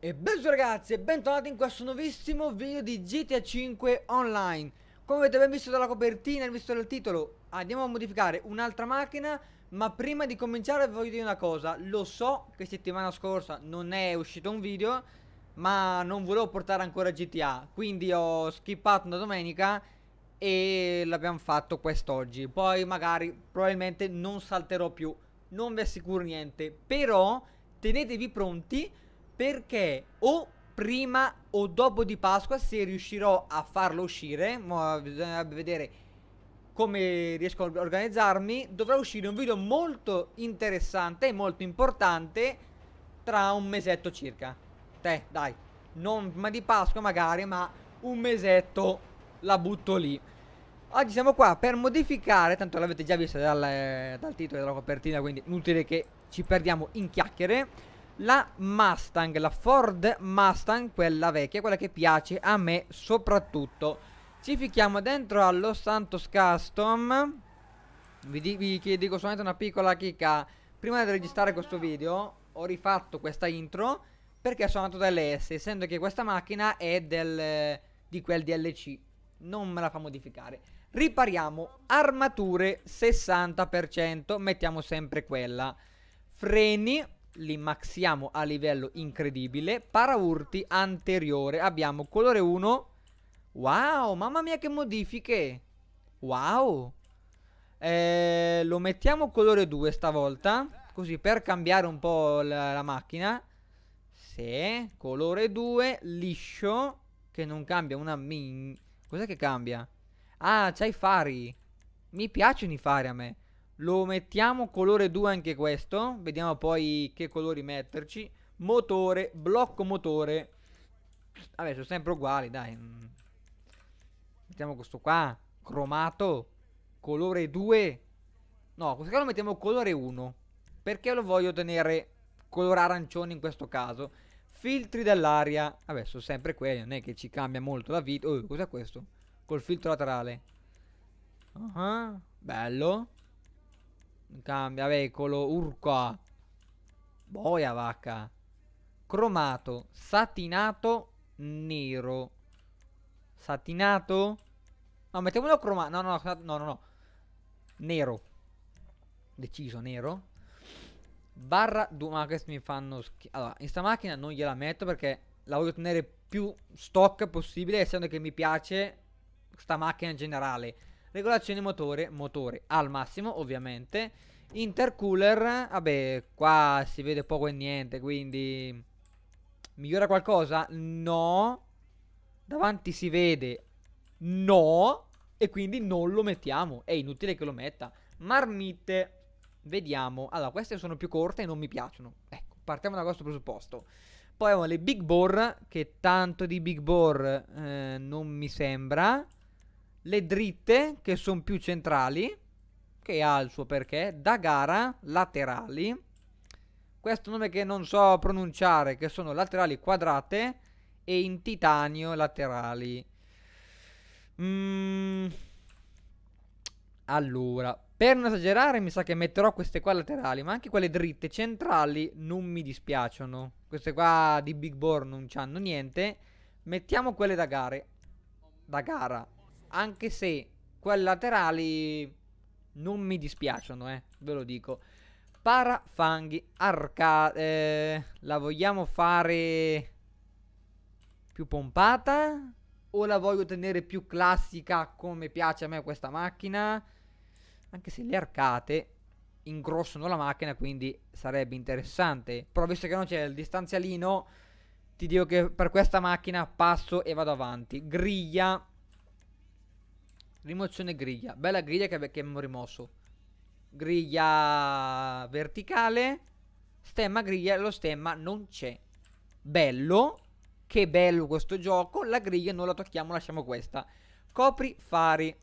E benvenuti ragazzi e bentornati in questo nuovissimo video di GTA 5 Online Come avete ben visto dalla copertina e visto dal titolo Andiamo a modificare un'altra macchina Ma prima di cominciare voglio dire una cosa Lo so che settimana scorsa non è uscito un video Ma non volevo portare ancora GTA Quindi ho skippato una domenica E l'abbiamo fatto quest'oggi Poi magari probabilmente non salterò più Non vi assicuro niente Però tenetevi pronti perché o prima o dopo di Pasqua se riuscirò a farlo uscire, ma bisogna vedere come riesco a organizzarmi, dovrà uscire un video molto interessante e molto importante tra un mesetto circa. Te, dai, non prima di Pasqua magari, ma un mesetto la butto lì. Oggi siamo qua per modificare, tanto l'avete già vista dal, eh, dal titolo e dalla copertina, quindi inutile che ci perdiamo in chiacchiere la Mustang, la Ford Mustang, quella vecchia, quella che piace a me soprattutto. Ci fichiamo dentro allo Santos Custom. Vi, di, vi dico solamente una piccola chicca. Prima di registrare questo video ho rifatto questa intro perché sono andato delle S, essendo che questa macchina è del, di quel DLC. Non me la fa modificare. Ripariamo armature 60%, mettiamo sempre quella. Freni li maxiamo a livello incredibile. Paraurti anteriore. Abbiamo colore 1. Wow, mamma mia che modifiche. Wow. Eh, lo mettiamo colore 2 stavolta. Così per cambiare un po' la, la macchina. Sì, colore 2, liscio. Che non cambia una min... Cos'è che cambia? Ah, c'hai i fari. Mi piacciono i fari a me. Lo mettiamo colore 2 anche questo. Vediamo poi che colori metterci. Motore, blocco motore. Vabbè, sono sempre uguali, dai. Mettiamo questo qua, cromato, colore 2. No, questo qua lo mettiamo colore 1. Perché lo voglio tenere colore arancione in questo caso. Filtri dell'aria. Vabbè, sono sempre quelli, non è che ci cambia molto la vita. Oh, cos'è questo? Col filtro laterale. Uh ah, -huh. Bello. Cambia veicolo, urca. Boia vacca. Cromato, satinato, nero. Satinato? No, mettiamolo cromato. No, no, no, no, no. Nero. Deciso, nero. Barra 2. Ma questi mi fanno schifo. Allora, in sta macchina non gliela metto perché la voglio tenere più stock possibile, essendo che mi piace sta macchina in generale regolazione motore, motore al massimo ovviamente. Intercooler, vabbè qua si vede poco e niente quindi... Migliora qualcosa? No. Davanti si vede no. E quindi non lo mettiamo. È inutile che lo metta. Marmite. Vediamo. Allora, queste sono più corte e non mi piacciono. Ecco, partiamo da questo presupposto. Poi abbiamo le Big Bore, che tanto di Big Bore eh, non mi sembra le dritte che sono più centrali, che ha il suo perché, da gara laterali, questo nome che non so pronunciare, che sono laterali quadrate e in titanio laterali. Mm. Allora, per non esagerare mi sa che metterò queste qua laterali, ma anche quelle dritte centrali non mi dispiacciono. Queste qua di Big Bore non c'hanno niente. Mettiamo quelle da gare. Da gara, anche se quelle laterali non mi dispiacciono, eh, ve lo dico. Parafanghi, arcade, eh, la vogliamo fare più pompata? O la voglio tenere più classica come piace a me questa macchina? Anche se le arcate ingrossano la macchina, quindi sarebbe interessante. Però visto che non c'è il distanzialino, ti dico che per questa macchina passo e vado avanti. Griglia, Rimozione griglia. Bella griglia che abbiamo rimosso. Griglia verticale. Stemma griglia. Lo stemma non c'è. Bello. Che bello questo gioco. La griglia non la tocchiamo, lasciamo questa. Copri fari.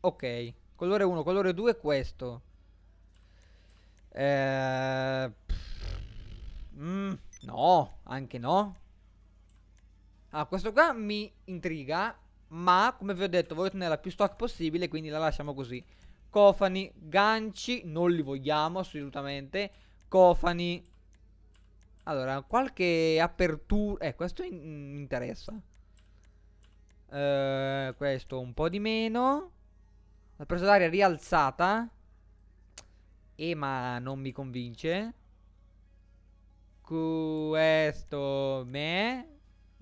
Ok. Colore 1, colore 2 questo. Eh... Mm, no, anche no. Ah, questo qua mi intriga ma come vi ho detto voglio tenerla più stock possibile, quindi la lasciamo così. Cofani, ganci, non li vogliamo assolutamente. Cofani. Allora, qualche apertura... Eh, questo mi mm, interessa. Uh, questo un po' di meno. La presa d'aria rialzata. E eh, ma non mi convince. Questo me.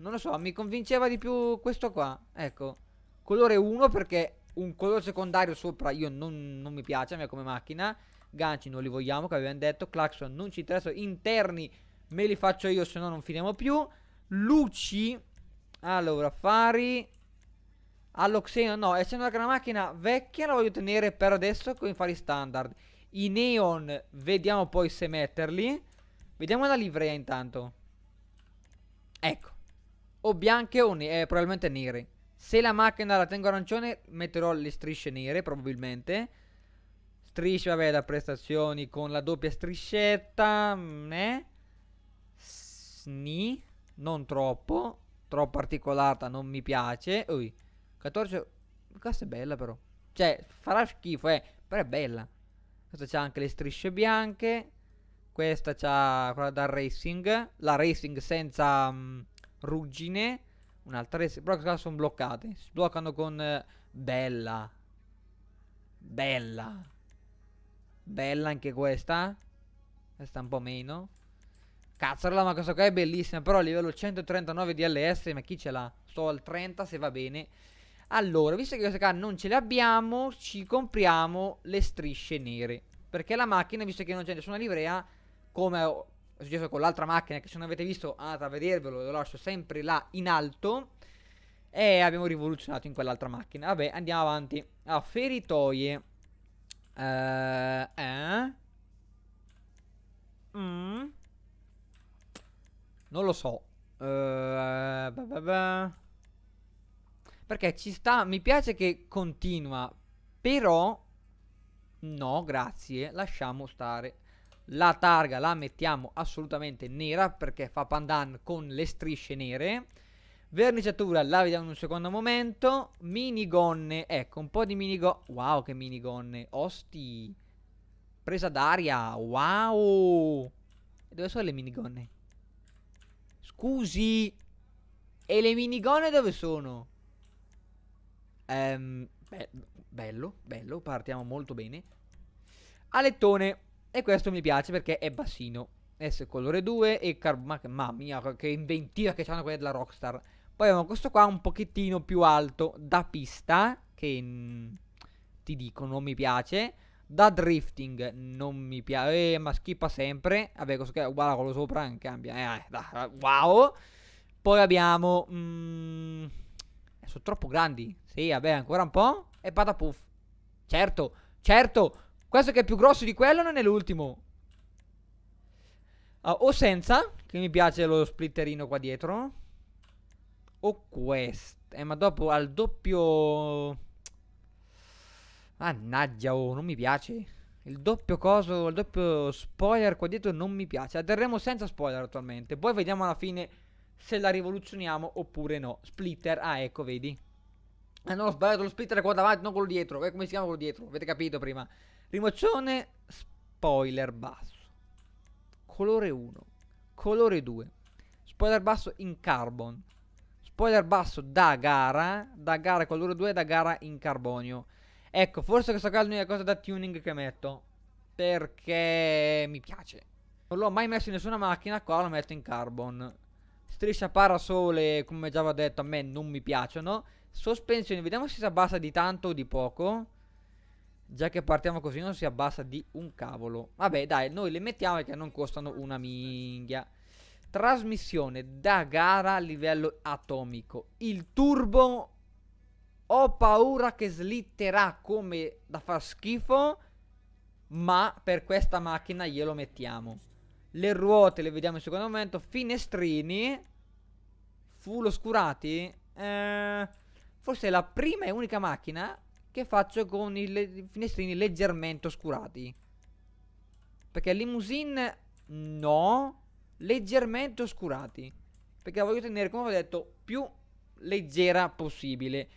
Non lo so, mi convinceva di più questo qua. Ecco. Colore 1 perché un colore secondario sopra io non, non mi piace, a me come macchina. Ganci non li vogliamo, come abbiamo detto. Claxon non ci interessa. Interni me li faccio io, se no non finiamo più. Luci. Allora, fari. All'oxeno no, essendo che una macchina vecchia la voglio tenere per adesso con i fari standard. I neon vediamo poi se metterli. Vediamo la livrea intanto. Ecco o bianche o eh, probabilmente nere. Se la macchina la tengo arancione metterò le strisce nere probabilmente. Strisce, vabbè, da prestazioni con la doppia striscetta. Ne. Mm, eh. Sni. Non troppo. Troppo articolata, non mi piace. Ui, 14. Questa è bella però. Cioè, farà schifo, eh. Però è bella. Questa c'ha anche le strisce bianche. Questa c'ha quella da racing. La racing senza... Mh, mm, ruggine, un'altra resa, però qua sono bloccate, si bloccano con eh, bella, bella, bella anche questa, questa un po' meno, cazzarola ma questa qua è bellissima, però a livello 139 di LS, ma chi ce l'ha? Sto al 30 se va bene, allora, visto che questa qua non ce l'abbiamo, ci compriamo le strisce nere. Perché la macchina, visto che non c'è nessuna livrea, come, è successo con l'altra macchina che se non avete visto andate a vedervelo, lo lascio sempre là in alto. E abbiamo rivoluzionato in quell'altra macchina. Vabbè, andiamo avanti. Ah, feritoie. Uh, eh? Mm. Non lo so. Uh, eh, bah bah bah. Perché ci sta, mi piace che continua, però no, grazie, lasciamo stare la targa la mettiamo assolutamente nera perché fa pandan con le strisce nere verniciatura la vediamo in un secondo momento minigonne ecco un po' di minigonne wow che minigonne osti presa d'aria wow dove sono le minigonne scusi e le minigonne dove sono ehm, be bello bello partiamo molto bene alettone e questo mi piace perché è bassino. S colore 2 e carb... Ma, mamma mia, che inventiva che c'hanno quella della Rockstar. Poi abbiamo questo qua un pochettino più alto da pista, che mm, ti dico non mi piace. Da drifting non mi piace, eh, ma schippa sempre. Vabbè, questo qua è uguale a quello sopra, non cambia. Eh, da, wow! Poi abbiamo... Mh, mm, eh, sono troppo grandi. Sì, vabbè, ancora un po'. E patapuff. Certo, certo, questo che è più grosso di quello non è l'ultimo. Ah, o senza, che mi piace lo splitterino qua dietro. O questo. Eh, ma dopo al doppio... Mannaggia, oh, non mi piace. Il doppio coso, il doppio spoiler qua dietro non mi piace. La terremo senza spoiler attualmente. Poi vediamo alla fine se la rivoluzioniamo oppure no. Splitter, ah ecco, vedi. Ah, eh, no ho sbagliato, lo splitter qua davanti, non quello dietro. Eh, come si chiama quello dietro? Avete capito prima. Rimoccione spoiler basso. Colore 1. Colore 2. Spoiler basso in carbon. Spoiler basso da gara. Da gara colore 2 da gara in carbonio. Ecco, forse questa qua è l'unica cosa da tuning che metto. Perché mi piace. Non l'ho mai messo in nessuna macchina, qua lo metto in carbon. Striscia parasole, come già avevo detto, a me non mi piacciono. Sospensioni, vediamo se si abbassa di tanto o di poco. Già che partiamo così non si abbassa di un cavolo. Vabbè dai, noi le mettiamo perché non costano una minghia. Trasmissione da gara a livello atomico. Il turbo ho paura che slitterà come da far schifo, ma per questa macchina glielo mettiamo. Le ruote le vediamo in secondo momento. Finestrini. Full oscurati. Eh, forse è la prima e unica macchina che faccio con i, le finestrini leggermente oscurati. Perché limousine no, leggermente oscurati. Perché la voglio tenere, come ho detto, più leggera possibile.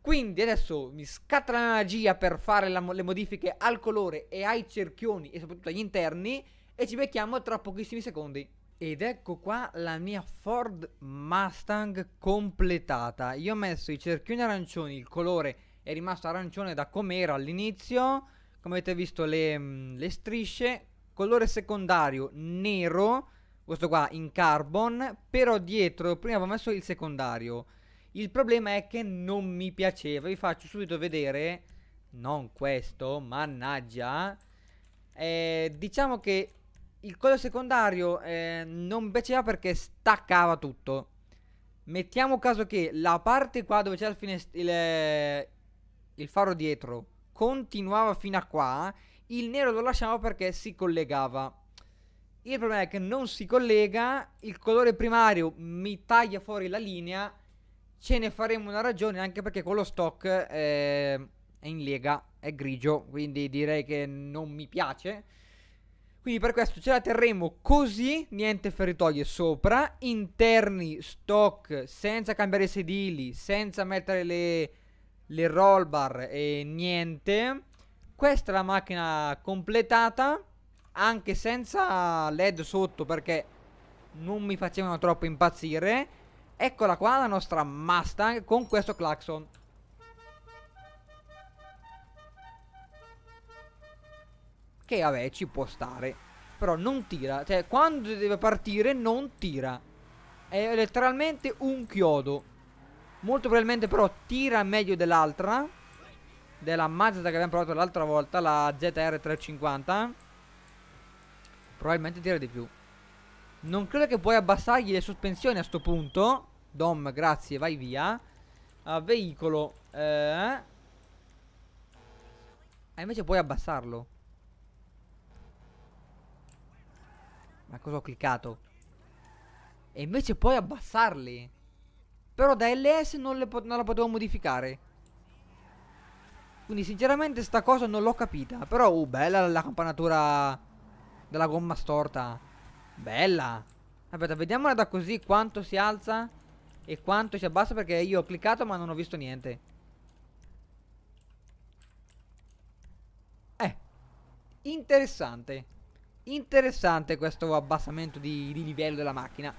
Quindi adesso mi scatta la magia per fare mo le modifiche al colore e ai cerchioni e soprattutto agli interni e ci becchiamo tra pochissimi secondi. Ed ecco qua la mia Ford Mustang completata. Io ho messo i cerchioni arancioni, il colore è rimasto arancione da com'era all'inizio, come avete visto le, mm, le strisce, colore secondario nero, questo qua in carbon, però dietro prima avevo messo il secondario. Il problema è che non mi piaceva, vi faccio subito vedere, non questo, mannaggia, eh, diciamo che il colore secondario eh, non piaceva perché staccava tutto. Mettiamo caso che la parte qua dove c'è il, il, eh, il faro dietro continuava fino a qua, il nero lo lasciamo perché si collegava. Il problema è che non si collega, il colore primario mi taglia fuori la linea, ce ne faremo una ragione anche perché quello stock è, eh, è in lega, è grigio, quindi direi che non mi piace. Quindi per questo ce la terremo così, niente feritoie sopra, interni stock senza cambiare sedili, senza mettere le le roll bar e niente. Questa è la macchina completata, anche senza led sotto perché non mi facevano troppo impazzire. Eccola qua la nostra Mustang con questo clacson. Che vabbè ci può stare. Però non tira. Cioè quando deve partire non tira. È letteralmente un chiodo. Molto probabilmente però tira meglio dell'altra Della Mazda che abbiamo provato l'altra volta La ZR350 Probabilmente tira di più Non credo che puoi abbassargli le sospensioni a sto punto Dom, grazie, vai via uh, Veicolo eh. E ah, invece puoi abbassarlo Ma cosa ho cliccato? E invece puoi abbassarli però da LS non, le, non la potevo modificare Quindi sinceramente sta cosa non l'ho capita Però uh, bella la campanatura Della gomma storta Bella Aspetta vediamola da così quanto si alza E quanto si abbassa perché io ho cliccato ma non ho visto niente Eh Interessante Interessante questo abbassamento di, di livello della macchina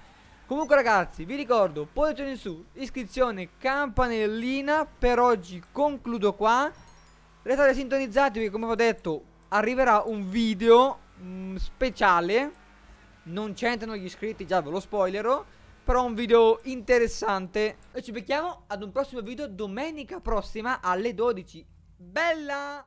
Comunque ragazzi vi ricordo pollice in su, iscrizione, campanellina Per oggi concludo qua Restate sintonizzati perché come ho detto arriverà un video mh, mm, speciale Non c'entrano gli iscritti già ve lo spoilerò Però un video interessante E ci becchiamo ad un prossimo video domenica prossima alle 12 Bella!